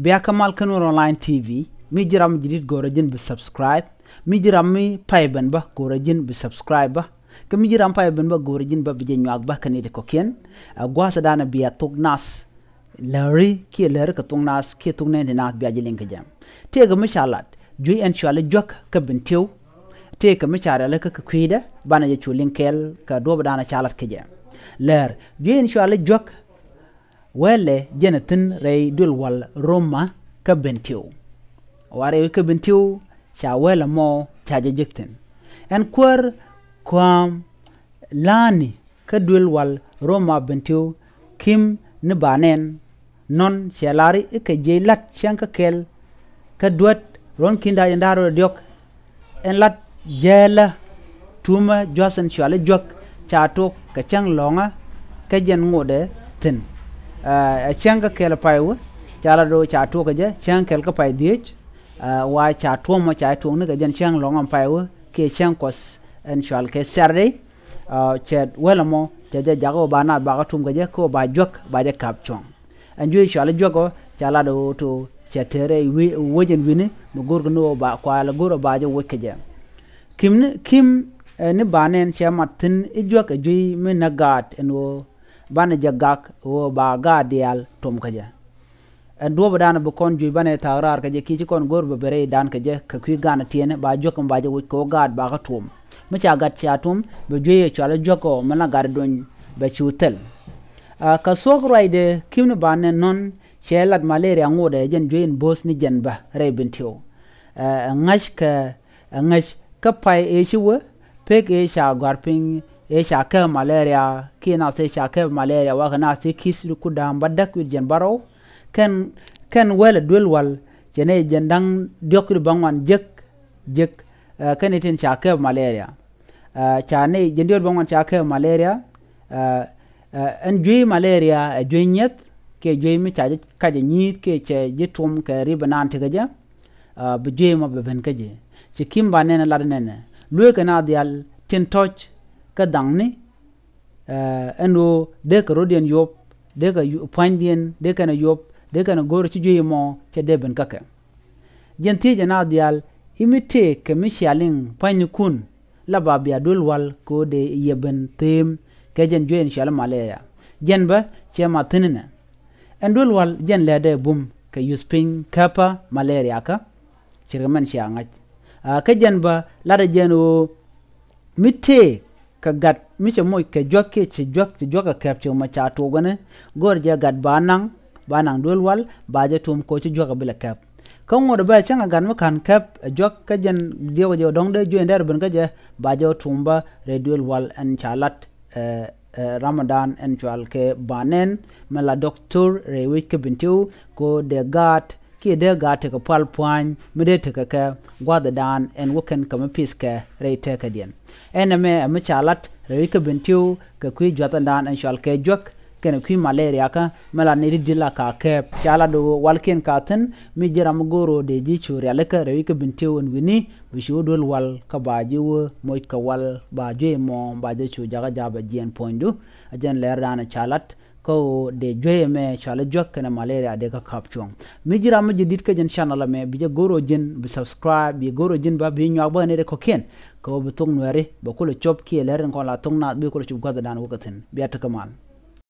beekamal kanur online tv mi jiram jidit gorajin bi subscribe mi jiram mi payben ba gorajin bi subscribe ba ke mi jiram payben ba gorajin ba bi jenyak ba kanide ko ken gwa sadana biya tok nas lari ki lar ka tung nas ki tung ne na biya jilin ka jam te ga jui en jok ka bintiu te ka mishara la ka kwida bana je chulin kel ka do ba dana chalat ka jam lar jui en jok wele jenatin rey dulwal roma kabentiw ka kabentiw cha wela mo cha chajejekten en kwer kwam lani ka dulwal roma bentiw kim nibanen banen non chelari ike e jey lat ka kel ka duat ron kinda yandaro e e diok en lat jela tuma jwasan shwale jwak chato ka longa ka jen ngode tin changa kel pai u chala do cha tu ka je chang kel ka pai dich wa cha tu mo cha tu ne ka jen chang long am pai u ke chang kos en chal ke saturday che welamo te de jago bana ba ka tum ka je ko ba jok ba de kap chong an ju chal jogo chala do to che tere wi wojen wini mo gor no ba kwa la gor ba je weke je kim kim ni banen che matin ijwa ka ju mi nagat en wo bana jagak wo ba ga dial tom kaje en duobo dana bu kon juy bane tagrar kaje kici kon gor ba bere dan kaje ka kwi gana tiene ba jokom ba je wuj ko gad ba ka tum mi cha gat cha tum be juye chala joko mana gar don be chutel a ka sok raide kimne bane non chelat malaria ngode jen juin bos ni jen ba rebin tio ngash ka ngash ka pai e shiwa pek e sha garping eshake malaria kina se shake malaria wakana si kislu kudam badak wir jen baro ken ken wel dwel wal jene jendang diokri bangwan jek jek uh, ken itin shake malaria uh, chane jendior bangwan shake malaria uh, uh, en jui malaria uh, jui nyet ke jui mi chaje kaje nyit ke che jitum ke ribanan tigaja uh, bu jui ma beben kaje chikim banene ladnene luwe kana dial tin toch ka dang ni eh, eno de ka rodian yop de ka pandien de ka na yop de ka na gor ci joyi mo ce de ben kake jen ti jana dial imite ke mi shaling pani kun la ba biya dul wal ko de yeben tem ke jen joyen shal ya jen ba che ma tinina en dul wal jen le de bum ke yuspin kapa malaria ka chirman shi angaj ah, ka jen ba la de jen o mite ka gat miche mo ke jwa ke che jwa ke jwa ka che ma cha to gane gor ja gat ba nang ba nang dol wal ba ja tum ko che jwa jok bila kap ka ngor ba cha nga gan ma kan kap jok ka jen de go dong de ju der ben ka ja ba ja tum ba re dol wal an lat ramadan en chwal ke banen mala doctor re wik ke bintu ko de gat ki de ga te ka pal puan me de te ka ka gwa da dan en wuken ka me pis ka re te ka dien en me me chalat re ka bentiu ka kui jwa dan en shal ke jok kene kui malaria ka mala ne dila ka ke chala do walken ka tan mi jira mu goro de ji churi ale ka rewi ka binte won wini bi shu dol wal ka ba ji wo moy ka wal ba je mo ba je chu jaga jaba jien poindu ajan ler dana chalat ko de joye me chale jokke na malaria de ka kapchong mi jira mi jidit ke jen channel me bi goro jen bi subscribe bi goro jen ba bi nyaba ne de ko ken ko bi tong nwere ba ko chop ki ren ko la tong na bi ko chup ga dan wakatin bi atakamal